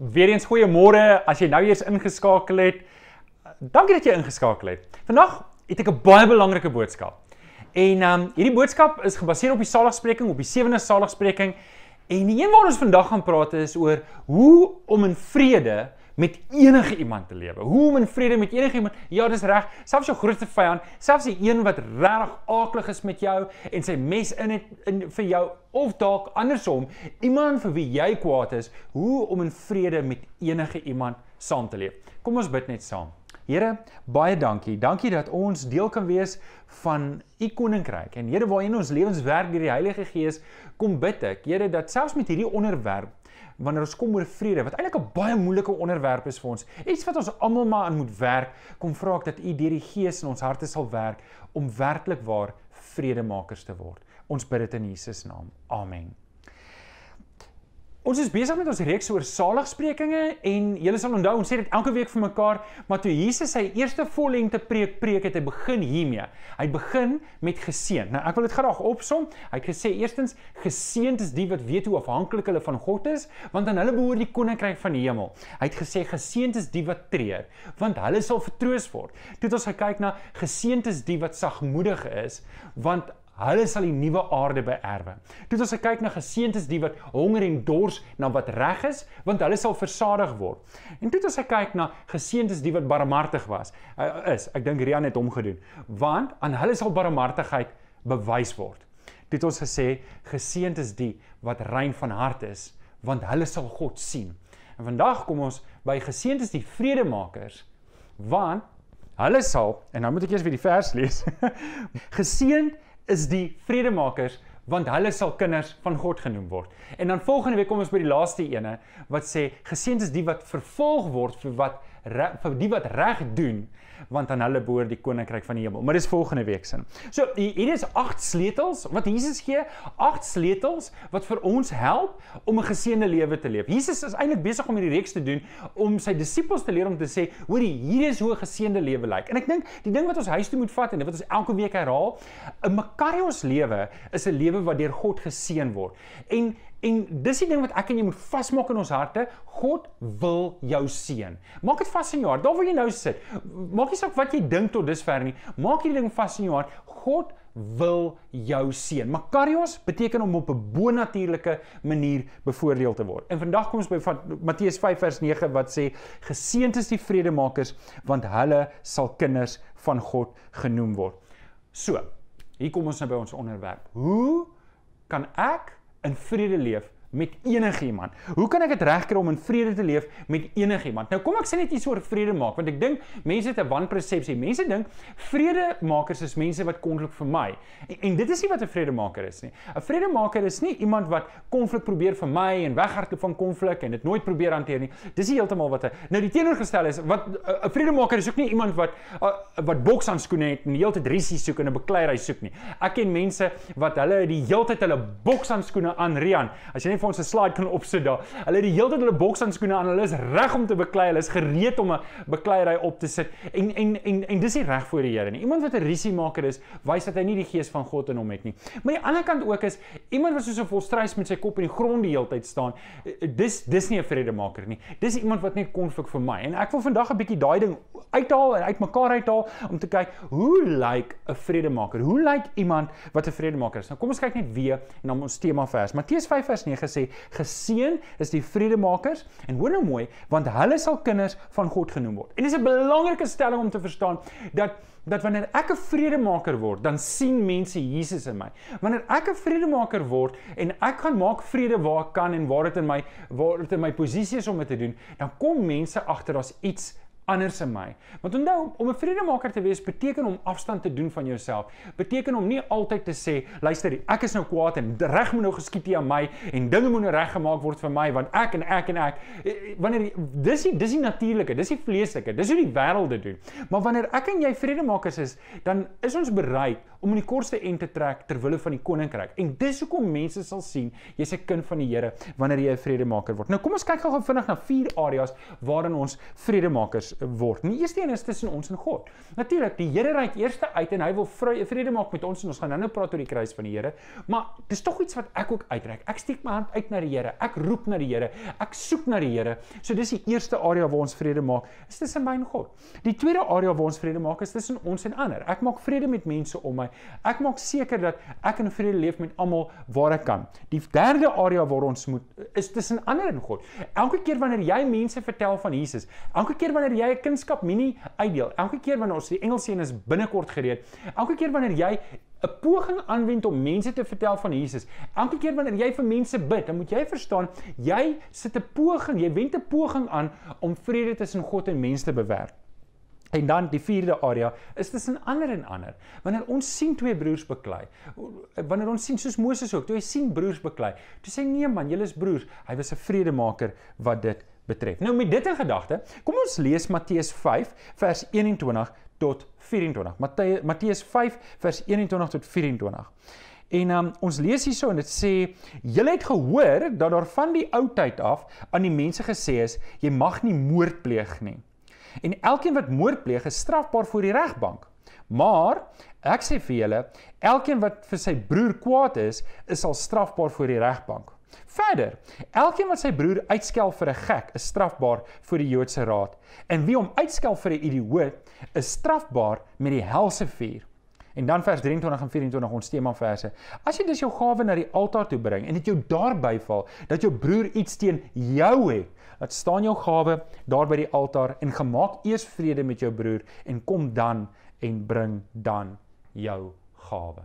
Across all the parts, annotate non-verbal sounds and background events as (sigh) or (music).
Weereens goeiemôre as jy nou eers ingeskakel het. Dankie dat jy ingeskakel het. Vandag het ek 'n baie belangrike boodskap. En ehm um, hierdie boodskap is gebaseer op die saligspreking, op die sewende saligspreking en die een waar ons vandag gaan praat is oor hoe om in vrede met enige iemand te lewe. Hoe om in vrede met enige iemand? Ja, dis reg. Selfs jou grootste vyand, selfs die een wat regtig aaklig is met jou en sy mes in het in vir jou of dalk andersom, iemand vir wie jy kwaad is, hoe om in vrede met enige iemand saam te leef. Kom ons bid net saam. Here, baie dankie. Dankie dat ons deel kan wees van u koninkryk. En Here, waarheen ons lewens werk deur die Heilige Gees, kom bid ek, Here, dat selfs met hierdie onderwerp wanneer ons kom oor vrede wat eintlik 'n baie moeilike onderwerp is vir ons. Iets wat ons almal maar aan moet werk. Kom vra ek dat U deur die Gees in ons harte sal werk om werklik waar vredemakers te word. Ons bid dit in Jesus naam. Amen. Ons is besig met ons reeks oor saligsprekinge en julle sal onthou ons sê dit elke week vir mekaar, maar toe Jesus sy eerste vollengte preek preek het hy begin hiermee. Hy begin met geseën. Nou ek wil dit graag opsom. Hy het gesê eerstens geseënd is die wat weet hoe afhanklik hulle van God is, want aan hulle behoort die koninkryk van die hemel. Hy het gesê geseënd is die wat treur, want hulle sal vertroos word. Toe het ons gekyk na geseënd is die wat sagmoedig is, want hulle sal die nuwe aarde beerwe. Dit as ek kyk na geseëntes die wat honger en dors na wat reg is, want hulle sal versadig word. En dit as ek kyk na geseëntes die wat barmhartig was, eh, is, ek dink Rian het hom gedoen, want aan hulle sal barmhartigheid bewys word. Dit ons gesê geseëntes die wat rein van hart is, want hulle sal God sien. En vandag kom ons by geseëntes die vredemakers, want hulle sal en nou moet ek eers weer die vers lees. (laughs) geseënd is die vredemakers want hulle sal kinders van God genoem word. En dan volgende week kom ons by die laaste ene wat sê geseënd is die wat vervolg word vir wat vir die wat reg doen want aan hulle behoort die koninkryk van die hemel. Maar dis volgende week sin. So hier is agt sleutels wat Jesus gee, agt sleutels wat vir ons help om 'n geseënde lewe te leef. Jesus is eintlik besig om hierdie reeks te doen om sy disippels te leer om te sê, hoorie, hier is hoe 'n geseënde lewe lyk. En ek dink die ding wat ons huis toe moet vat en wat ons elke week herhaal, 'n makarios lewe is 'n lewe wat deur God geseën word. En En dis die ding wat ek en jy moet vasmaak in ons harte, God wil jou seën. Maak dit vas in jou hart. Daar waar jy nou sit, maak nie saak wat jy dink tot dusver nie. Maak hierdie ding vas in jou hart. God wil jou seën. Makarios beteken om op 'n bonatuurlike manier bevoordeel te word. En vandag kom ons by Matteus 5 vers 9 wat sê: "Geseënd is die vredemakers, want hulle sal kinders van God genoem word." So, hier kom ons nou by ons onderwerp. Hoe kan ek in vrede leef met enigiemand. Hoe kan ek dit regkry om in vrede te leef met enigiemand? Nou kom ek sê net iets oor vrede maak want ek dink mense het 'n wanpersepsie. Mense dink vredemakers is mense wat konflik vermy. En, en dit is nie wat 'n vredemaker is nie. 'n Vredemaker is nie iemand wat konflik probeer vermy en weghardloop van konflik en dit nooit probeer hanteer nie. Dis nie heeltemal wat 'n Nou die teenoorgestel is wat 'n vredemaker is ook nie iemand wat a, wat bokshandskoene het en die hele tyd risies soek en 'n bekleier hy soek nie. Ek ken mense wat hulle die hele tyd hulle bokshandskoene aan Rian. As jy vir ons 'n slide kan opsit daar. Hulle het die hele tyd hulle bokshandskoene aan. Hulle is reg om te beklei. Hulle is gereed om 'n bekleierry op te sit. En en en en dis nie reg voor die Here nie. Iemand wat 'n risiemaker is, wys dat hy nie die gees van God in hom het nie. Maar aan die ander kant ook is iemand wat soos 'n volstruis met sy kop in die grond die hele tyd staan, dis dis nie 'n vredemaker nie. Dis iemand wat net konflik vir my. En ek wil vandag 'n bietjie daai ding uithaal en uitmekaar uithaal om te kyk hoe lyk like 'n vredemaker? Hoe lyk like iemand wat 'n vredemaker is? Nou kom ons kyk net weer na ons tema vers. Matteus 5:9 gesê geseën is die vredemakers en hoor nou mooi want hulle sal kinders van God genoem word. En dis 'n belangrike stelling om te verstaan dat dat wanneer ek 'n vredemaker word, dan sien mense Jesus in my. Wanneer ek 'n vredemaker word en ek gaan maak vrede waar ek kan en waar dit in my waar dit in my posisie is om dit te doen, dan kom mense agter as iets anders in my. Want onthou, om 'n vredemaker te wees beteken om afstand te doen van jouself. Beteken om nie altyd te sê, luister, ek is nou kwaad en reg moet nou geskiet hier aan my en dinge moet nou reggemaak word vir my want ek en ek en ek eh, eh, wanneer dis die dis die natuurlike, dis die vleeslike, dis hoe die wêreld dit doen. Maar wanneer ek en jy vredemakers is, dan is ons bereid om in die kortste end te trek ter wille van die koninkryk. En dis hoekom mense sal sien jy's 'n kind van die Here wanneer jy 'n vredemaker word. Nou kom ons kyk gou-gou vinnig na vier areas waarin ons vredemakers word. Nie eers die een is tussen ons en God. Natuurlik, die Here ry eers uit en hy wil vrede maak met ons en ons gaan nou-nou praat oor die kruis van die Here, maar dis tog iets wat ek ook uitreik. Ek steek my hand uit na die Here. Ek roep na die Here. Ek soek na die Here. So dis die eerste area waar ons vrede maak, is tussen my en God. Die tweede area waar ons vrede maak is tussen ons en ander. Ek maak vrede met mense om my. Ek maak seker dat ek in vrede leef met almal waar ek kan. Die derde area waar ons moet is tussen ander en God. Elke keer wanneer jy mense vertel van Jesus, elke keer wanneer jy jy 'n kunskap minie uitdeel. Elke keer wanneer ons die Engels sien is binnekort gereed. Elke keer wanneer jy 'n poging aanwend om mense te vertel van Jesus. Elke keer wanneer jy vir mense bid, dan moet jy verstaan, jy sit 'n poging, jy wend 'n poging aan om vrede tussen God en mense te bewerk. En dan die vierde area is tussen ander en ander. Wanneer ons sien twee broers beklei, wanneer ons sien soos Moses ook, toe hy sien broers beklei, toe sê nee man, julle is broers. Hy was 'n vredemaker wat dit betref. Nou met dit in gedagte, kom ons lees Matteus 5 vers 21 tot 24. Matteus 5 vers 21 tot 24. En um, ons lees hierso en dit sê: "Julle het gehoor dat daar van die ou tyd af aan die mense gesê is: Jy mag nie moord pleeg nie. En elkeen wat moord pleeg, is strafbaar voor die regbank." Maar ek sê vir julle, elkeen wat vir sy broer kwaad is, is al strafbaar voor die regbank. Verder, elkeen wat sy broer uitskel vir 'n gek, is strafbaar voor die Joodse Raad. En wie hom uitskel vir 'n idioot, is strafbaar met die helse vuur. En dan vers 23 en 24 ons tema verse. As jy dus jou gawe na die altaar toe bring en dit jou daarby val dat jou broer iets teen jou het, laat staan jou gawe daar by die altaar en gemaak eers vrede met jou broer en kom dan en bring dan jou gawe.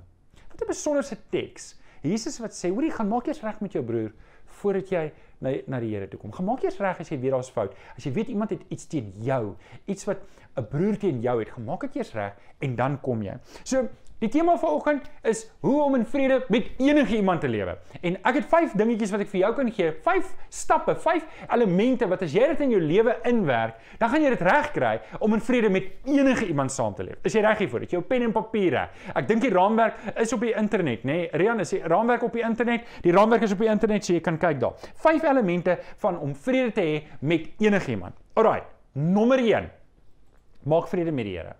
Wat 'n besonderse teks. Jesus wat sê, hoorie, gaan maak eers reg met jou broer voordat jy na na die Here toe kom. Gemaak eers reg as jy weet daar's fout. As jy weet iemand het iets teen jou, iets wat 'n broer teen jou het, gemaak dit eers reg en dan kom jy. So Die tema vanoggend is hoe om in vrede met enige iemand te lewe. En ek het 5 dingetjies wat ek vir jou kan gee, 5 stappe, 5 elemente wat as jy dit in jou lewe inwerk, dan gaan jy dit regkry om in vrede met enige iemand saam te leef. Is jy reg hiervoor? Het jy jou pen en papier reg? Ek dink die raamwerk is op die internet, nê? Nee, Rian, is die raamwerk op die internet? Die raamwerk is op die internet, so jy kan kyk daar. 5 elemente van om vrede te hê met enige iemand. Alraai, nommer 1. Maak vrede met die Here.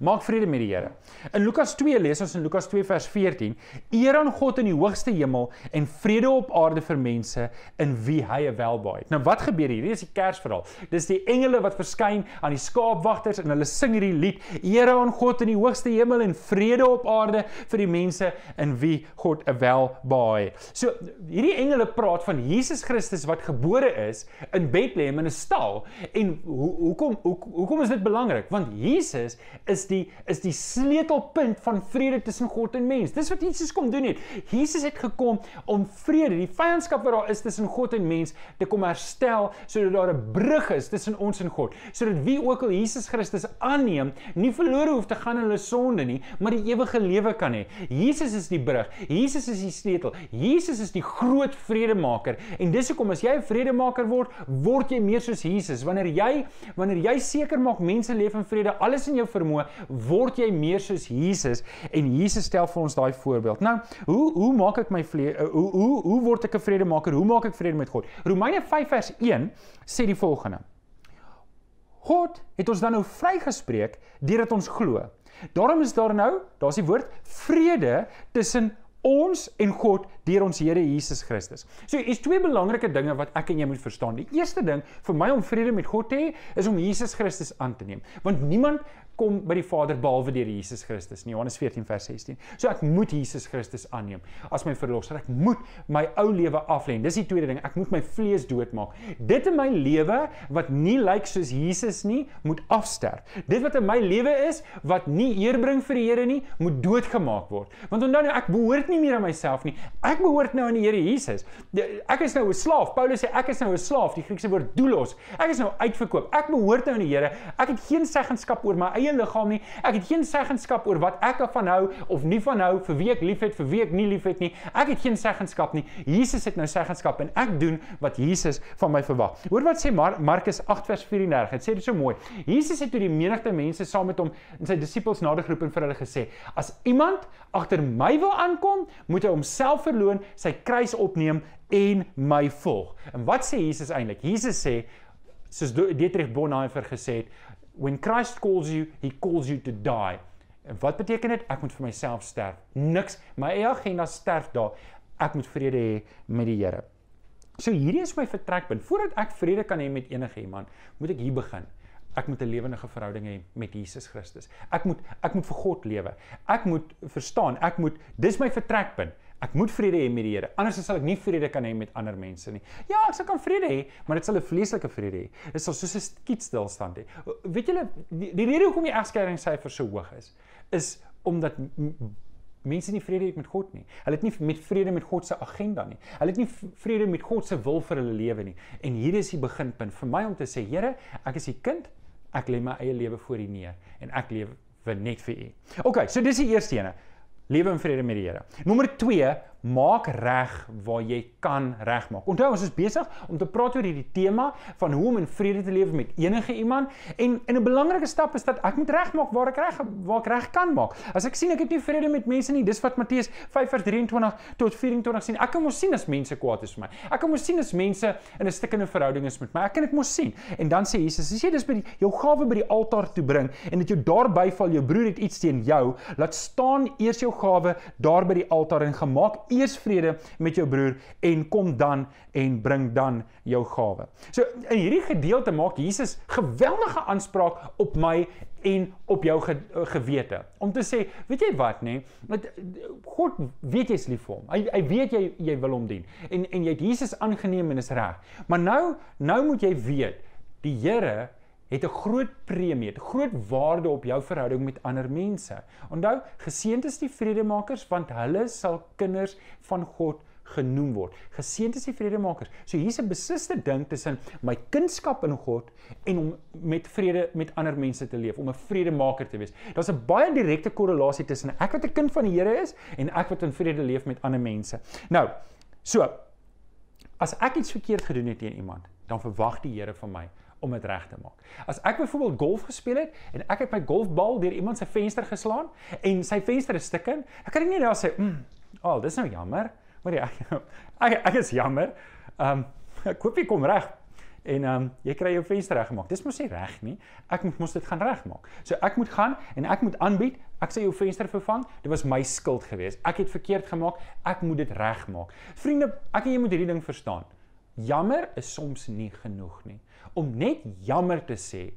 Maak vrede met die Here. In Lukas 2 lees ons in Lukas 2 vers 14: Eer aan God in die hoogste hemel en vrede op aarde vir mense in wie hy 'n welbehae het. Nou wat gebeur hier? Hier is die Kersverhaal. Dis die engele wat verskyn aan die skaapwagters en hulle sing hierdie lied: Eer aan God in die hoogste hemel en vrede op aarde vir die mense in wie God 'n welbehae het. So hierdie engele praat van Jesus Christus wat gebore is in Bethlehem in 'n stal en hoekom hoekom hoe is dit belangrik? Want Jesus is is die is die sleutelpunt van vrede tussen God en mens. Dis wat Jesus kom doen het. Jesus het gekom om vrede, die vyandskap wat daar is tussen God en mens, te kom herstel sodat daar 'n brug is tussen ons en God. Sodat wie ook al Jesus Christus aanneem, nie verlore hoef te gaan in hulle sonde nie, maar die ewige lewe kan hê. Jesus is die brug. Jesus is die sleutel. Jesus is die groot vredemaker. En dis hoekom as jy 'n vredemaker word, word jy meer soos Jesus. Wanneer jy wanneer jy seker maak mense leef in vrede, alles in jou vermoë, word jy meer soos Jesus en Jesus stel vir ons daai voorbeeld. Nou, hoe hoe maak ek my vle, eh, hoe hoe hoe word ek 'n vredemaker? Hoe maak ek vrede met God? Romeine 5 vers 1 sê die volgende. God het ons dan nou vrygespreek deurdat ons glo. Daarom is daar nou, daar's die woord vrede tussen ons en God deur ons Here Jesus Christus. So hier's twee belangrike dinge wat ek en jy moet verstaan. Die eerste ding vir my om vrede met God te hê is om Jesus Christus aan te neem. Want niemand kom by die Vader behalwe deur Jesus Christus nie. Johannes 14 vers 16. So ek moet Jesus Christus aanneem as my verlosser. Ek moet my ou lewe aflê. Dis die tweede ding. Ek moet my vlees doodmaak. Dit in my lewe wat nie lyk soos Jesus nie, moet afsterf. Dit wat in my lewe is wat nie eer bring vir die Here nie, moet doodgemaak word. Want onthou nou, ek behoort nie meer aan myself nie. Ek behoort nou aan die Here Jesus. Ja, ek is nou 'n slaaf. Paulus sê ek is nou 'n slaaf, die Griekse woord doulos. Ek is nou uitverkoop. Ek behoort nou aan die Here. Ek het geen seggenskap oor my eie liggaam nie. Ek het geen seggenskap oor wat ek daarvan hou of nie van hou, vir wie ek liefhet, vir wie ek nie liefhet nie. Ek het geen seggenskap nie. Jesus het nou seggenskap en ek doen wat Jesus van my verwag. Hoor wat sê Mar Markus 8 vers 34. Dit sê dit so mooi. Jesus het toe die menigte mense saam met hom en sy disippels nadergroep en vir hulle gesê: "As iemand agter my wil aankom, moet hy homself verloën, sy kruis opneem en my volg." En wat sê Jesus eintlik? Jesus sê soos Dietrich Bonhoeffer gesê het, when Christ calls you, he calls you to die. En wat beteken dit? Ek moet vir myself sterf. Niks. My eie agenda sterf daar. Ek moet vrede hê met die Here. So hierdie is my vertrekpunt. Voordat ek vrede kan hê met enige iemand, moet ek hier begin. Ek moet 'n lewendige verhouding hê met Jesus Christus. Ek moet ek moet vir God lewe. Ek moet verstaan, ek moet dis my vertrekpunt. Ek moet vrede hê met die Here, anders sal ek nie vrede kan hê met ander mense nie. Ja, ek sal kan vrede hê, maar dit sal 'n vleeslike vrede hê. Dit sal soos 'n skietstilstand hê. Weet julle, die, die rede hoekom die egskeidingssyfer so hoog is, is omdat mense nie vrede het met God nie. Hulle het nie met vrede met God se agenda nie. Hulle het nie vrede met God se wil vir hulle lewe nie. En hier is die beginpunt vir my om te sê, Here, ek is u kind. Ek lê my eie lewe voor u neer en ek lewe net vir u. OK, so dis die eerste ene. Leve vrede met die 2 maak reg waar jy kan regmaak. Onthou ons is besig om te praat oor hierdie tema van hoe om in vrede te lewe met enige iemand en en 'n belangrike stap is dat ek moet regmaak waar ek reg waar ek reg kan maak. As ek sien ek het nie vrede met mense nie, dis wat Matteus 5:23 tot 24 sien. Ek kan mos sien as mense kwaad is vir my. Ek kan mos sien as mense in 'n stikkende verhouding is met my. Ek kan dit mos sien. En dan sê Jesus, as jy dis by die, jou gawe by die altaar toe bring en dit jou daarby val jou broer het iets teen jou, laat staan eers jou gawe daar by die altaar en gemaak eers vrede met jou broer en kom dan en bring dan jou gawe. So in hierdie gedeelte maak Jesus geweldige aanspraak op my en op jou ge eh, gewete. Om te sê, weet jy wat nê, nee? met God weet jy's lief vir hom. Hy hy weet jy jy wil hom dien. En en jy het Jesus aangeneem en is reg. Maar nou nou moet jy weet, die Here het 'n groot premie, het groot waarde op jou verhouding met ander mense. Onthou, geseënd is die vredemakers want hulle sal kinders van God genoem word. Geseënd is die vredemakers. So hier's 'n besiste ding tussen my kunskap in God en om met vrede met ander mense te leef, om 'n vredemaker te wees. Daar's 'n baie direkte korrelasie tussen ek wat 'n kind van die Here is en ek wat in vrede leef met ander mense. Nou, so as ek iets verkeerd gedoen het teen iemand, dan verwag die Here van my om dit reg te maak. As ek byvoorbeeld golf gespeel het en ek het my golfbal deur iemand se venster geslaan en sy venster is stukken, ek kan nie daar sê, "Mm, al, oh, dis nou jammer." Maar ja, (laughs) ek ek is jammer. Ehm um, koffie kom reg. En ehm um, jy kry jou venster reggemaak. Dis mos nie reg nie. Ek moet mos dit gaan regmaak. So ek moet gaan en ek moet aanbied, ek sê jou venster vervang. Dit was my skuld geweest. Ek het verkeerd gemaak. Ek moet dit regmaak. Vriende, ek en jy moet hierdie ding verstaan. Jammer is soms nie genoeg nie. Om net jammer te sê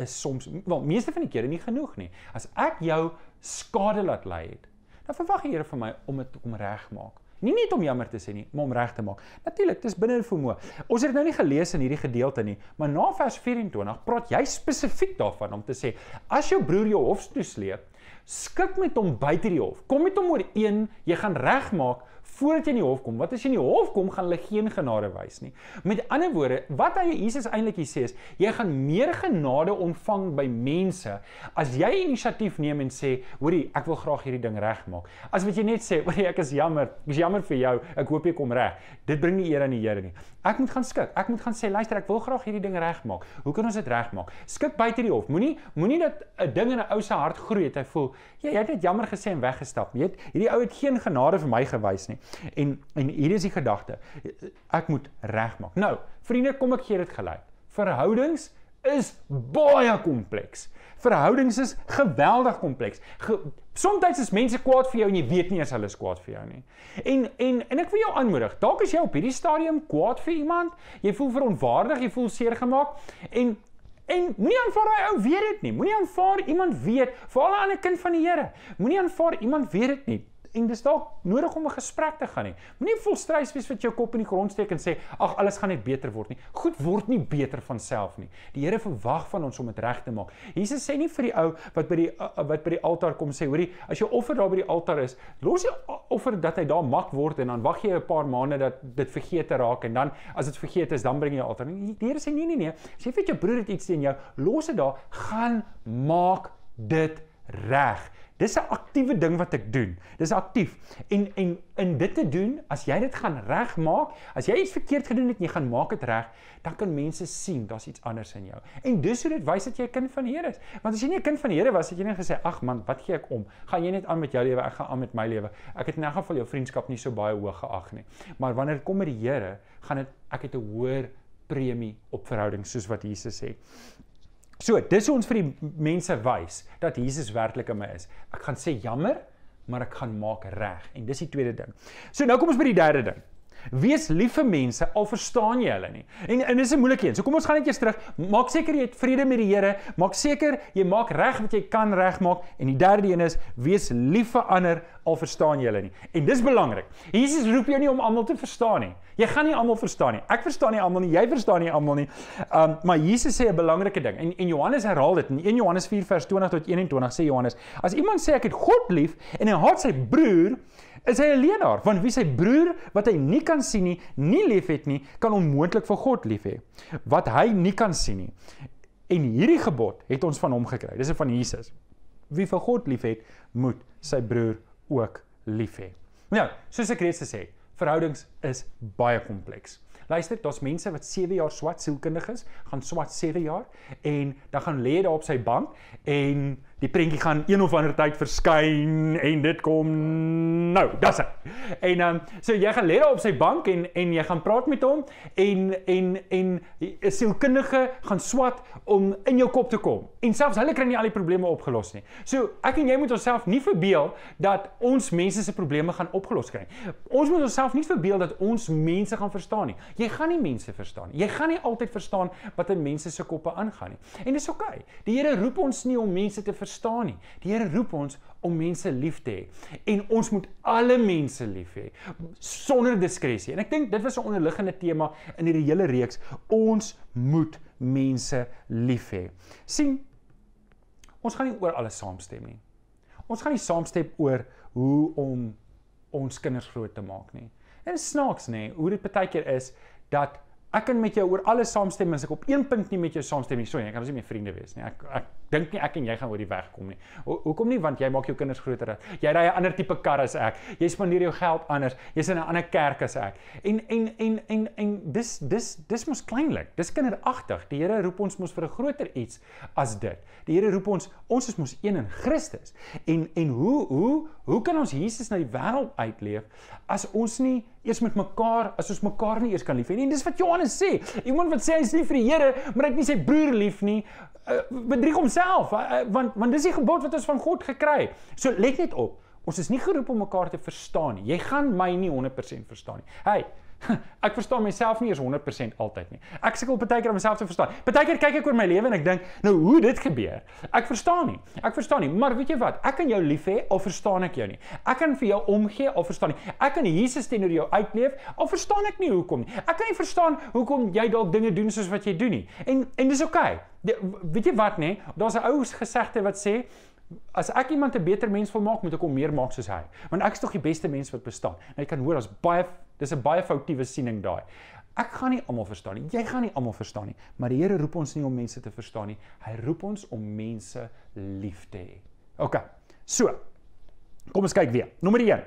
is soms, wel meeste van die kere nie genoeg nie. As ek jou skade laat ly het, dan verwag die Here van my om dit om regmaak. Nie net om jammer te sê nie, maar om reg te maak. Natuurlik, dis binne in vermoë. Ons het dit nou nie gelees in hierdie gedeelte nie, maar na vers 24 praat jy spesifiek daarvan om te sê as jou broer jou hof toesleep, skik met hom buite die hof. Kom met hom ooreen, jy gaan regmaak voordat jy in die hof kom. Wat as jy in die hof kom, gaan hulle geen genade wys nie. Met ander woorde, wat hy Jesus eintlik hier sê is, jy gaan meer genade ontvang by mense as jy inisiatief neem en sê, hoorie, ek wil graag hierdie ding regmaak. As wat jy net sê, hoorie, ek is jammer, ek is jammer vir jou, ek hoop jy kom reg. Dit bring nie eer aan die Here nie. Ek moet gaan skik. Ek moet gaan sê luister, ek wil graag hierdie ding regmaak. Hoe kan ons dit regmaak? Skik buite die hof. Moenie moenie dat 'n ding in 'n ou se hart groei en hy voel, ja, jy het dit jammer gesê en weggestap. Jy weet, hierdie ou het geen genade vir my gewys nie. En en hier is die gedagte. Ek moet regmaak. Nou, vriende, kom ek gee dit gelyk. Verhoudings is baie kompleks. Verhoudings is geweldig kompleks. Ge Somstyds is mense kwaad vir jou en jy weet nie as hulle kwaad vir jou nie. En en en ek wil jou aanmoedig. Dalk is jy op hierdie stadium kwaad vir iemand. Jy voel verontwaardig, jy voel seer gemaak en en moenie aanvaar daai ou weet dit nie. Moenie aanvaar iemand weet vir al 'n ander kind van die Here. Moenie aanvaar iemand weet dit nie en dis dalk nodig om 'n gesprek te gaan hê. Moenie volstrys wees wat jou kop in die grond steek en sê ag alles gaan net beter word nie. Goed word nie beter van self nie. Die Here verwag van ons om dit reg te maak. Jesus sê nie vir die ou wat by die uh, uh, wat by die altaar kom sê hoorie as jou offer daar by die altaar is, los die offer dat hy daar mak word en dan wag jy 'n paar maande dat dit vergeet raak en dan as dit vergeet is dan bring jy die altaar. Nie. Die Here sê nee nee nee. Sê vir jou broer het iets teen jou, los dit daar, gaan maak dit reg. Dis 'n aktiewe ding wat ek doen. Dis aktief. En en in dit te doen, as jy dit gaan regmaak, as jy iets verkeerd gedoen het en jy gaan maak dit reg, dan kan mense sien daar's iets anders in jou. En dis hoe dit wys dat jy 'n kind van die Here is. Want as jy nie 'n kind van die Here was, het jy nie gesê, "Ag man, wat gee ek om? Gaan jy net aan met jou lewe, ek gaan aan met my lewe." Ek het in 'n geval jou vriendskap nie so baie hoog geag nie. Maar wanneer dit kom met die Here, gaan dit ek het 'n hoër premie op verhouding soos wat Jesus sê. So, dis ons vir die mense wys dat Jesus werklik in my is. Ek gaan sê jammer, maar ek gaan maak reg en dis die tweede ding. So, nou kom ons by die derde ding. Wees lief vir mense al verstaan jy hulle nie. En en dis 'n moeilikheid. So kom ons gaan net eers terug. Maak seker jy het vrede met die Here. Maak seker jy maak reg wat jy kan regmaak. En die derde een is wees lief vir ander al verstaan jy hulle nie. En dis belangrik. Jesus roep jou nie om almal te verstaan nie. Jy gaan nie almal verstaan nie. Ek verstaan nie almal nie. Jy verstaan nie almal nie. Um maar Jesus sê 'n belangrike ding. En en Johannes herhaal dit. In 1 Johannes 4 vers 20 tot 21 sê Johannes: As iemand sê ek het God lief en hy haat sy broer, is hy 'n leenaar want wie sy broer wat hy nie kan sien nie nie liefhet nie kan onmoontlik vir God lief hê wat hy nie kan sien nie en hierdie gebod het ons van hom gekry dis van Jesus wie vir God liefhet moet sy broer ook lief hê nou soos ek reeds gesê verhoudings is baie kompleks Luister, daar's mense wat 7 jaar swat sielkundig is, gaan swat 7 jaar en dan gaan lê hy daar op sy bank en die prentjie gaan een of ander tyd verskyn en dit kom nou, dis hy. En dan um, ehm, so jy gaan lê daar op sy bank en en jy gaan praat met hom en en en 'n sielkundige gaan swat om in jou kop te kom. En selfs hulle kry nie al die probleme opgelos nie. So ek en jy moet onsself nie verbeel dat ons mense se probleme gaan opgelos kry. Ons moet onsself nie verbeel dat ons mense gaan verstaan nie. Jy gaan nie mense verstaan nie. Jy gaan nie altyd verstaan wat in mense se koppe aangaan nie. En dis oukei. Okay. Die Here roep ons nie om mense te verstaan, verstaan nie. Die Here roep ons om mense lief te hê en ons moet alle mense lief hê sonder diskresie. En ek dink dit was 'n onderliggende tema in hierdie hele reeks. Ons moet mense lief hê. sien ons gaan nie oor alles saamstem nie. Ons gaan nie saamstem oor hoe om ons kinders groot te maak nie. En snaaks nê, hoe dit baie keer is dat ek kan met jou oor alles saamstem as ek op een punt nie met jou saamstem nie. Sorry, ek kan ons nie meer vriende wees nie. Ek ek dink nie ek en jy gaan oor die weg kom nie. Ho hoekom nie want jy maak jou kinders groter. Jy ry 'n ander tipe kar as ek. Jy spandeer jou geld anders. Jy's in 'n ander kerk as ek. En en en en en dis dis dis mos kleinlik. Dis kinderagtig. Die Here roep ons mos vir 'n groter iets as dit. Die Here roep ons ons is mos een in Christus. En en hoe hoe hoe kan ons Jesus na die wêreld uitleef as ons nie eers met mekaar as ons mekaar nie eers kan lief hê nie. En dis wat Johannes sê. Iemand wat sê hy is lief vir die Here, maar hy het nie sy broer lief nie. Uh, bedrieg homself uh, uh, want want dis die gebod wat ons van God gekry. So let net op. Ons is nie geroep om mekaar te verstaan nie. Jy gaan my nie 100% verstaan nie. Hey, ek verstaan myself nie eens 100% altyd nie. Ek sukkel baie keer om myself te verstaan. Baie keer kyk ek oor my lewe en ek dink, nou hoe dit gebeur? Ek verstaan nie. Ek verstaan nie, maar weet jy wat? Ek kan jou lief hê of verstaan ek jou nie. Ek kan vir jou omgee of verstaan nie. Ek kan Jesus teenoor jou uitleef of verstaan ek nie hoekom nie. Ek kan nie verstaan hoekom jy dalk dinge doen soos wat jy doen nie. En en dis oukei. Okay. Weet jy wat nê? Nee? Daar's 'n ou gesegde wat sê As ek iemand 'n beter mens wil maak, moet ek hom meer maak soos hy, want ek is tog die beste mens wat bestaan. Nou jy kan hoor daar's baie Dis 'n baie foutiewe siening daai. Ek gaan nie almal verstaan nie. Jy gaan nie almal verstaan nie, maar die Here roep ons nie om mense te verstaan nie. Hy roep ons om mense lief te hê. OK. So. Kom ons kyk weer. Nommer 1.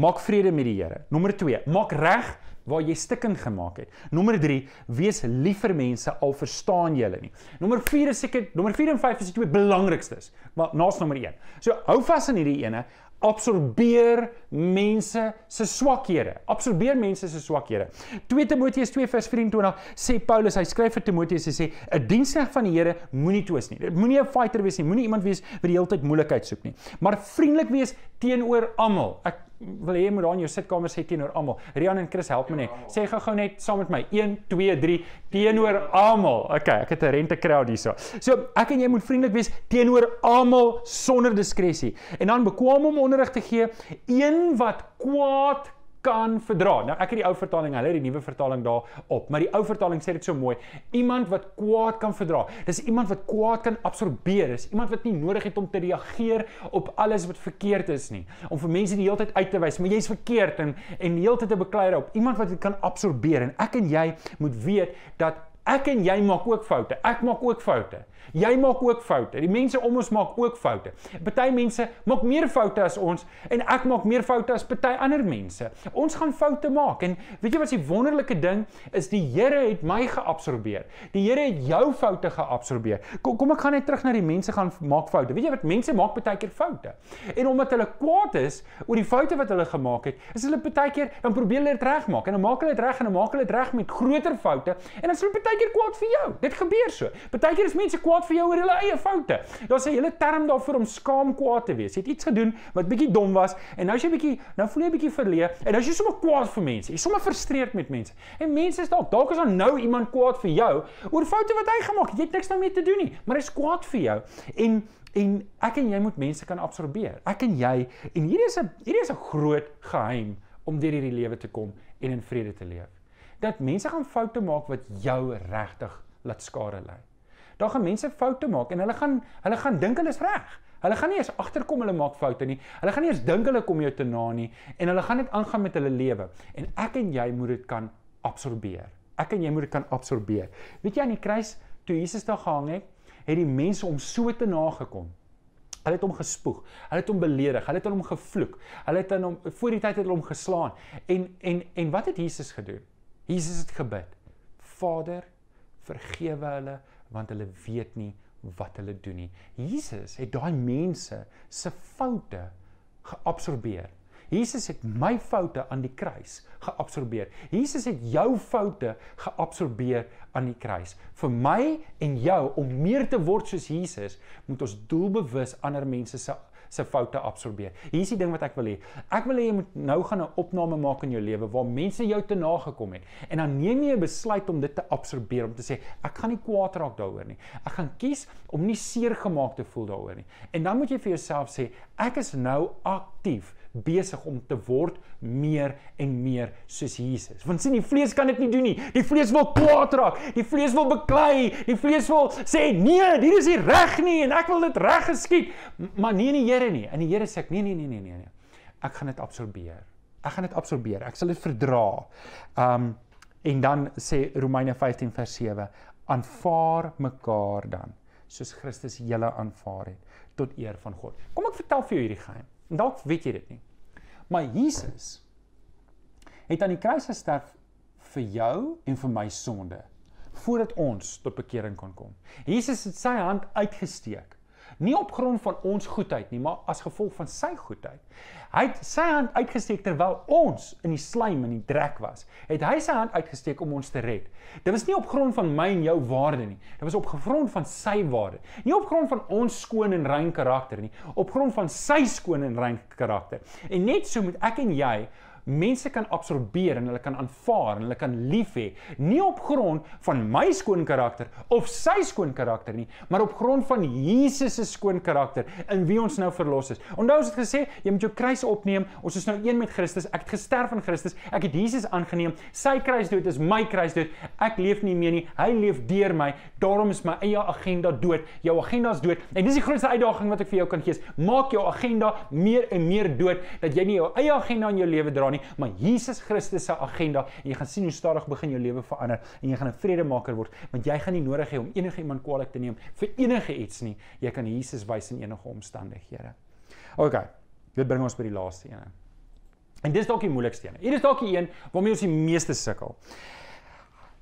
Maak vrede met die Here. Nommer 2. Maak reg waar jy stikken gemaak het. Nommer 3, wees lief vir mense al verstaan jy hulle nie. Nommer 4 is seker, nommer 4 en 5 is die twee belangrikstes, maar naas nommer 1. So hou vas aan hierdie ene absorbeer mense se swakhede. Absorbeer mense se swakhede. 2 Timoteus 2:24 sê Paulus, hy skryf vir Timoteus en sê 'n diensknegt van die Here moenie twis nie. Moenie 'n fighter wees nie, moenie iemand wees wat die hele tyd moeilikheid soek nie, maar vriendelik wees teenoor almal. Ek wil hê moet daar in jou sitkamer sê teenoor almal. Rian en Chris help my net. Sê gou-gou net saam met my 1 2 3 teenoor almal. Okay, ek het 'n rente crowd hierso. So, ek en jy moet vriendelik wees teenoor almal sonder diskresie. En dan bekwam om onderrig te gee, een wat kwaad kan verdra. Nou ek het die ou vertaling, hulle het die nuwe vertaling daar op, maar die ou vertaling sê dit so mooi, iemand wat kwaad kan verdra. Dis iemand wat kwaad kan absorbeer. Dis iemand wat nie nodig het om te reageer op alles wat verkeerd is nie. Om vir mense die hele tyd uit te wys, maar jy's verkeerd en en die hele tyd te beklei op. Iemand wat dit kan absorbeer en ek en jy moet weet dat Ek en jy maak ook foute. Ek maak ook foute. Jy maak ook foute. Die mense om ons maak ook foute. Party mense maak meer foute as ons en ek maak meer foute as party ander mense. Ons gaan foute maak en weet jy wat die wonderlike ding is? Die Here het my geabsorbeer. Die Here het jou foute geabsorbeer. Kom kom ek gaan net terug na die mense gaan maak foute. Weet jy wat mense maak partykeer foute. En omdat hulle kwaad is oor die foute wat hulle gemaak het, is hulle partykeer dan probeer hulle dit regmaak en dan maak hulle dit reg en dan maak hulle dit reg met groter foute en dan sien hulle partykeer kwaad vir jou. Dit gebeur so. Partykeer is mense kwaad vir jou oor hulle eie foute. Daar's 'n hele term daarvoor om skaam kwaad te wees. Jy het iets gedoen wat bietjie dom was en nou is jy bietjie nou voel jy bietjie verleë en nou is jy sommer kwaad vir mense. Jy's sommer frustreerd met mense. En mense is dalk dalk is dan nou iemand kwaad vir jou oor foute wat hy gemaak het. Jy het niks daarmee nou te doen nie, maar hy's kwaad vir jou. En en ek en jy moet mense kan absorbeer. Ek en jy en hierdie is 'n hierdie is 'n groot geheim om deur hierdie lewe te kom en in vrede te leef dat mense gaan foute maak wat jou regtig laat skade lei. Daar gaan mense foute maak en hulle gaan hulle gaan dink hulle is reg. Hulle gaan nie eens agterkom hulle maak foute nie. Hulle gaan nie eens dink hulle kom jou te na nie en hulle gaan net aangaan met hulle lewe. En ek en jy moet dit kan absorbeer. Ek en jy moet dit kan absorbeer. Weet jy aan die kruis toe Jesus daar gehang het, het die mense hom so te nagekom. Hulle het hom gespoeg. Hulle het hom beledig. Hulle het aan hom gevloek. Hulle het aan hom voor die tyd het hulle hom geslaan. En en en wat het Jesus gedoen? Jesus het gebid: Vader, vergewe hulle want hulle weet nie wat hulle doen nie. Jesus het daai mense se foute geabsorbeer. Jesus het my foute aan die kruis geabsorbeer. Jesus het jou foute geabsorbeer aan die kruis. Vir my en jou om meer te word soos Jesus, moet ons doelbewus ander mense se se foute absorbeer. Hier is die ding wat ek wil hê. Ek wil hê jy moet nou gaan 'n opname maak in jou lewe waar mense jou te nagekom het en dan neem jy 'n besluit om dit te absorbeer om te sê ek gaan nie kwaad raak daaroor nie. Ek gaan kies om nie seer gemaak te voel daaroor nie. En dan moet jy vir jouself sê ek is nou aktief besig om te word meer en meer soos Jesus. Want sien, die vlees kan dit nie doen nie. Die vlees wil kwaad raak. Die vlees wil beklei. Die vlees wil sê nee, hier is nie reg nie en ek wil dit reg geskied. Maar nee in die Here nie. In die Here sê ek nee nee nee nee nee nee. Ek gaan dit absorbeer. Ek gaan dit absorbeer. Ek sal dit verdra. Um en dan sê Romeine 15 vers 7 aanvaar mekaar dan soos Christus julle aanvaar het tot eer van God. Kom ek vertel vir jou hierdie geheim. Dalk weet jy dit nie. Maar Jesus het aan die kruis gesterf vir jou en vir my sonde voordat ons tot bekering kon kom. Jesus het sy hand uitgesteek nie op grond van ons goedheid nie, maar as gevolg van sy goedheid. Hy het sy hand uitgesteek terwyl ons in die slijm en die drek was. Het hy sy hand uitgesteek om ons te red. Dit was nie op grond van my en jou waarde nie. Dit was op grond van sy waarde. Nie op grond van ons skoon en rein karakter nie, op grond van sy skoon en rein karakter. En net so moet ek en jy mense kan absorbeer en hulle kan aanvaar en hulle kan lief hê, nie op grond van my skoon karakter of sy skoon karakter nie, maar op grond van Jesus se skoon karakter in wie ons nou verlos is. Onthou ons het gesê jy moet jou kruis opneem, ons is nou een met Christus. Ek het gesterf in Christus. Ek het Jesus aangeneem. Sy kruisdood is my kruisdood. Ek leef nie meer nie. Hy leef deur my. Daarom is my eie agenda dood. Jou agenda's dood. En dis die grootste uitdaging wat ek vir jou kan gee. Maak jou agenda meer en meer dood dat jy nie jou eie agenda in jou lewe dra nie nie, maar Jesus Christus se agenda. En jy gaan sien hoe stadig begin jou lewe verander en jy gaan 'n vredemaker word, want jy gaan nie nodig hê om enige iemand kwaad te neem vir enige iets nie. Jy kan Jesus wys in enige omstandighede. OK. Dit bring ons by die laaste een. En dis dalk die moeilikste een. Hier is dalk die een waarmee ons die meeste sukkel.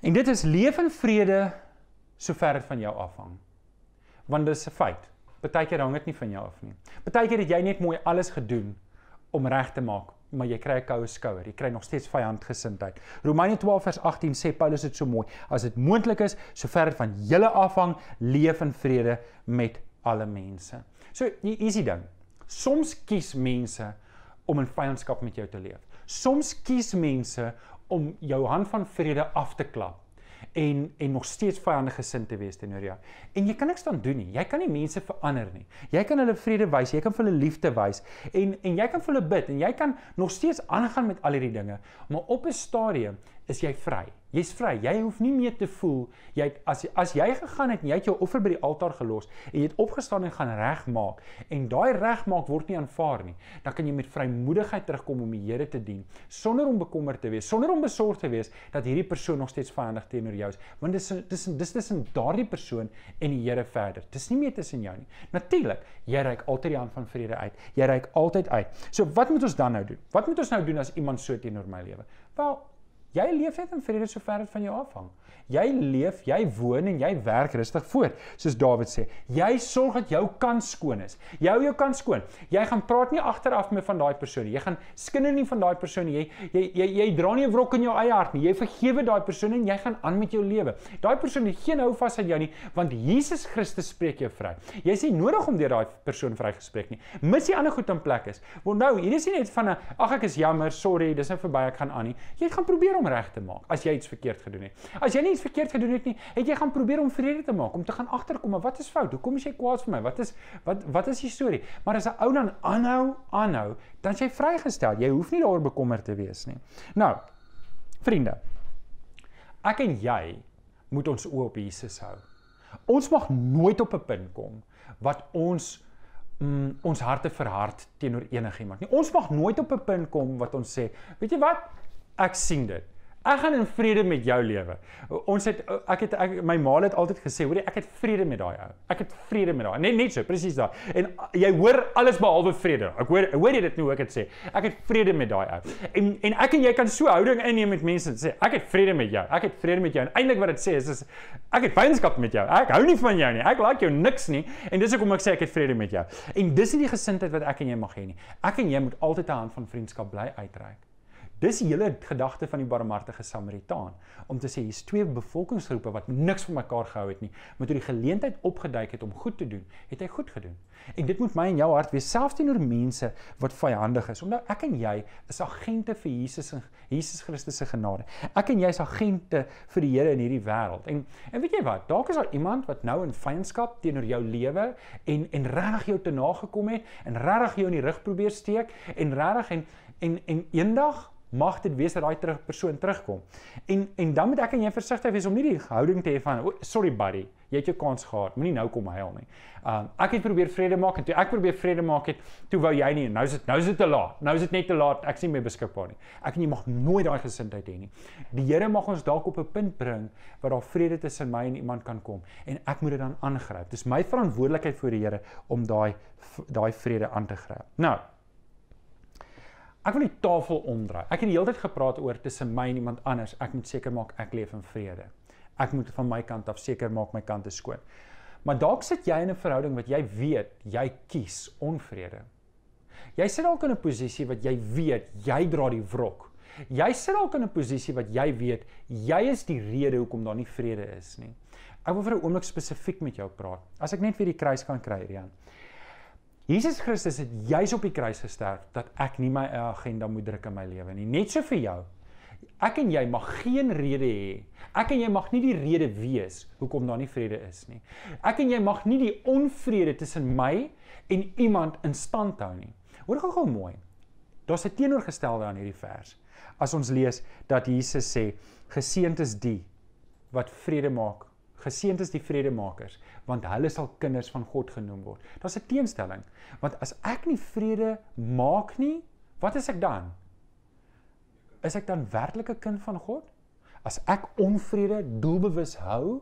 En dit is leef in vrede sover dit van jou afhang. Want dis 'n feit. Partykeer hang dit nie van jou af nie. Partykeer het jy net mooi alles gedoen om reg te maak maar jy kry 'n koue skouer. Jy kry nog steeds vyandgesindheid. Romeine 12 vers 18 sê Paulus dit so mooi: As dit moontlik is, sover van julle afhang, leef in vrede met alle mense. So, hier is die ding. Soms kies mense om in vriendskap met jou te leef. Soms kies mense om jou hand van vrede af te klap en en nog steeds vyandige gesind te wees teenoor jou. En jy kan niks aan doen nie. Jy kan nie mense verander nie. Jy kan hulle vrede wys, jy kan vir hulle liefde wys en en jy kan vir hulle bid en jy kan nog steeds aangaan met al hierdie dinge, maar op 'n stadium is jy vry. Jy's vry. Jy hoef nie meer te voel jy het, as as jy gegaan het en jy het jou offer by die altaar gelos en jy het opgestaan en gaan regmaak en daai regmaak word nie aanvaar nie, dan kan jy met vrymoedigheid terugkom om die Here te dien sonder om bekommerd te wees, sonder om besorg te wees dat hierdie persoon nog steeds vyandig teenoor jou is, want dis tussen dis tussen daardie persoon en die Here verder. Dis nie meer tussen jou nie. Natuurlik, jy reik altyd die hand van vrede uit. Jy reik altyd uit. So wat moet ons dan nou doen? Wat moet ons nou doen as iemand so teenoor my lewe? Wel, Jy leef net in vrede sover dit van jou afhang. Jy leef, jy woon en jy werk rustig voort, soos Dawid sê. Jy sorg dat jou kant skoon is. Jy hou jou kant skoon. Jy gaan praat nie agteraf met van daai persoon nie. Jy gaan skinder nie van daai persoon nie. Jy jy jy, jy dra nie 'n wrok in jou eie hart nie. Jy vergewe daai persoon en jy gaan aan met jou lewe. Daai persoon het geen hou vas aan jou nie, want Jesus Christus spreek jou vry. Jy sien nodig om deur daai persoon vrygespreek nie. Mis jy ander goed in plek is. Want nou, hier is nie net van 'n ag ek is jammer, sorry, dis net nou verby, ek gaan aan nie. Jy gaan probeer om om reg te maak as jy iets verkeerd gedoen het. As jy nie iets verkeerd gedoen het nie, het jy gaan probeer om vrede te maak, om te gaan agterkom, maar wat is fout? Hoekom is jy kwaad vir my? Wat is wat wat is die storie? Maar as 'n ou dan aanhou, aanhou, dan jy vrygestel. Jy hoef nie daaroor bekommerd te wees nie. Nou, vriende, ek en jy moet ons oë op Jesus hou. Ons mag nooit op 'n punt kom wat ons mm, ons harte verhard teenoor enigiemand nie. Ons mag nooit op 'n punt kom wat ons sê, weet jy wat? Ek sien dit. Ek gaan in vrede met jou lewe. Ons het ek het ek, my ma het altyd gesê, hoorie, ek het vrede met daai ou. Ek het vrede met daai. Net net so, presies daai. En jy hoor alles behalwe vrede. Ek hoor hoor jy dit nou ook het sê. Ek het vrede met daai ou. En en ek en jy kan so houding inneem met mense en sê, ek het vrede met jou. Ek het vrede met jou. En eintlik wat dit sê is, is ek het vriendskap met jou. Ek hou nie van jou nie. Ek like jou niks nie. En dis hoekom ek sê ek het vrede met jou. En dis nie die gesindheid wat ek en jy mag hê nie. Ek en jy moet altyd 'n hand van vriendskap bly uitreik. Dis die hele gedagte van die barmhartige Samaritaan om te sê hier's twee bevolkingsgroepe wat niks van mekaar gehou het nie, maar toe die geleentheid opgeduik het om goed te doen, het hy goed gedoen. En dit moet my en jou hart wees selfs teenoor mense wat vyandig is, omdat ek en jy is agente vir Jesus en Jesus Christus se genade. Ek en jy is agente vir die Here in hierdie wêreld. En en weet jy wat? Dalk is daar iemand wat nou in vyandskap teenoor jou lewe en en regtig jou te nagekom het en regtig jou in die rug probeer steek en regtig en en en eendag mag dit wees dat daai terug persoon terugkom. En en dan moet ek en jy versigtig wees om nie die houding te hê van oh, sorry buddy, jy het jou kans gehad, moenie nou kom huil nie. Um ek het probeer vrede maak en toe ek probeer vrede maak het, toe wou jy nie en nou is dit nou is dit te laat. Nou is dit net te laat, ek sien my beskikbaar nie. Ek en jy mag nooit daai gesindheid hê nie. Die Here mag ons dalk op 'n punt bring waar daar vrede tussen my en iemand kan kom en ek moet dit dan aangryp. Dis my verantwoordelikheid voor die Here om daai daai vrede aan te gryp. Nou ek wil die tafel omdraai. Ek het die hele tyd gepraat oor tussen my en iemand anders. Ek moet seker maak ek leef in vrede. Ek moet van my kant af seker maak my kant is skoon. Maar dalk sit jy in 'n verhouding wat jy weet jy kies onvrede. Jy sit dalk in 'n posisie wat jy weet jy dra die wrok. Jy sit dalk in 'n posisie wat jy weet jy is die rede hoekom daar nie vrede is nie. Ek wil vir 'n oomblik spesifiek met jou praat. As ek net weer die kruis kan kry, Rian. Jesus Christus het juis op die kruis gesterf dat ek nie my eie eh, agenda moet druk in my lewe nie. Net so vir jou. Ek en jy mag geen rede hê. Ek en jy mag nie die rede wees hoekom daar nie vrede is nie. Ek en jy mag nie die onvrede tussen my en iemand in stand hou nie. Hoor gou-gou mooi. Daar's 'n teenoorgestelde aan hierdie vers. As ons lees dat Jesus sê, geseënd is die wat vrede maak Geseend is die vredemakers, want hulle sal kinders van God genoem word. Daar's 'n teenstelling, want as ek nie vrede maak nie, wat is ek dan? Is ek dan werklik 'n kind van God? As ek onvrede doelbewus hou,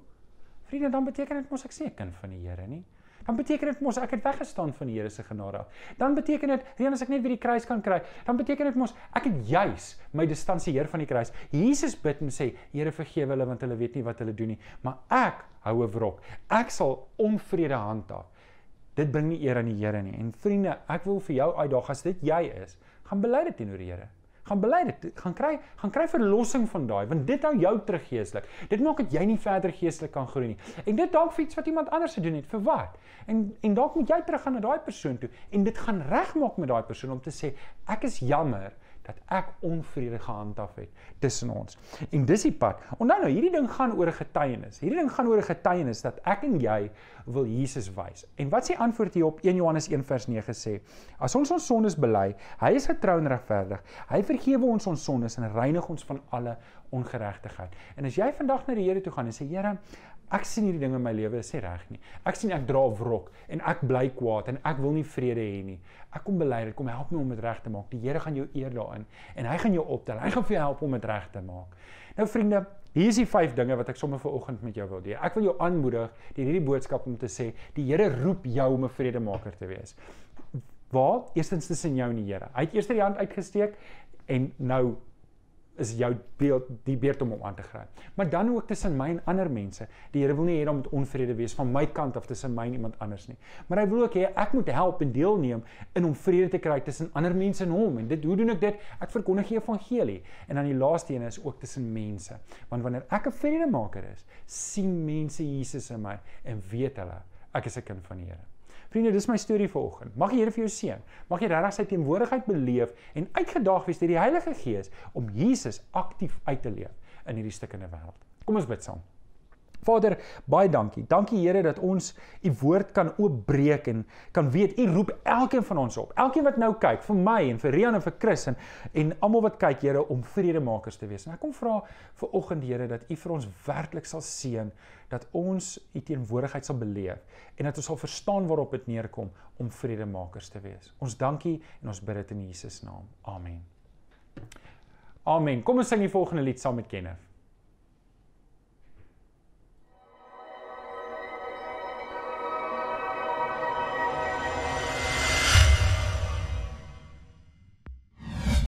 vriende, dan beteken dit mos ek seker kind van die Here nie dan beteken dit mos ek het weggestaan van die Here se genade af. Dan beteken dit, Reen, as ek net weer die kruis kan kry, dan beteken dit mos ek het juis my distansieer van die kruis. Jesus bid en sê, Here vergewe hulle want hulle weet nie wat hulle doen nie, maar ek hou 'n wrok. Ek sal onvrede handhaaf. Dit bring nie eer aan die Here nie. En vriende, ek wil vir jou uitdaag as dit jy is, gaan bely dit teenoor die Here gaan bely dit gaan kry gaan kry verlossing van daai want dit hou jou terug geestelik dit maak dat jy nie verder geestelik kan groei nie en dit dalk iets wat iemand anders gedoen het vir wat en en dalk moet jy terug gaan na daai persoon toe en dit gaan regmaak met daai persoon om te sê ek is jammer dat ek onvrede gehandhaaf het tussen ons. En dis die pad. Onthou nou, hierdie ding gaan oor 'n getuienis. Hierdie ding gaan oor 'n getuienis dat ek en jy wil Jesus wys. En wat sê antwoord hier op 1 Johannes 1:9 sê? As ons ons sondes bely, hy is getrou en regverdig. Hy vergewe ons ons sondes en reinig ons van alle ongeregtigheid. En as jy vandag na die Here toe gaan en sê, Here, Ek sien hierdie ding in my lewe, dit sê reg nie. Ek sien ek dra wrok en ek bly kwaad en ek wil nie vrede hê nie. Ek kom bely, kom help my om dit reg te maak. Die Here gaan jou eer daarin en hy gaan jou optel. Hy gaan vir jou help om dit reg te maak. Nou vriende, hier is die vyf dinge wat ek sommer vanoggend met jou wil deel. Ek wil jou aanmoedig deur hierdie boodskap om te sê, die Here roep jou om 'n vredemaker te wees. Waar? Eerstens tussen jou en die Here. Hy het eers die hand uitgesteek en nou is jou beeld die beurt om om aan te gryp. Maar dan ook tussen my en ander mense. Die Here wil nie hê dat om onvrede wees van my kant af tussen my en iemand anders nie. Maar hy wil ook hê ek moet help en deelneem in om vrede te kry tussen ander mense en hom. En dit hoe doen ek dit? Ek verkondig die evangelie. En dan die laaste een is ook tussen mense. Want wanneer ek 'n vredemaker is, sien mense Jesus in my en weet hulle ek is 'n kind van die Here. Vriende, dis my storie vanoggend. Mag die Here vir jou seën. Mag jy regtig sy teenwoordigheid beleef en uitgedaag wees deur die Heilige Gees om Jesus aktief uit te leef in hierdie stukkende wêreld. Kom ons bid saam. Vader, baie dankie. Dankie Here dat ons u woord kan oopbreek en kan weet u roep elkeen van ons op. Elkeen wat nou kyk, vir my en vir Rian en vir Chris en en almal wat kyk, Here, om vredemakers te wees. En ek kom vra vir oggend Here dat u vir ons werklik sal seën dat ons u teenwoordigheid sal beleef en dat ons sal verstaan waarop dit neerkom om vredemakers te wees. Ons dankie en ons bid dit in Jesus naam. Amen. Amen. Kom ons sing die volgende lied saam met Kenneth.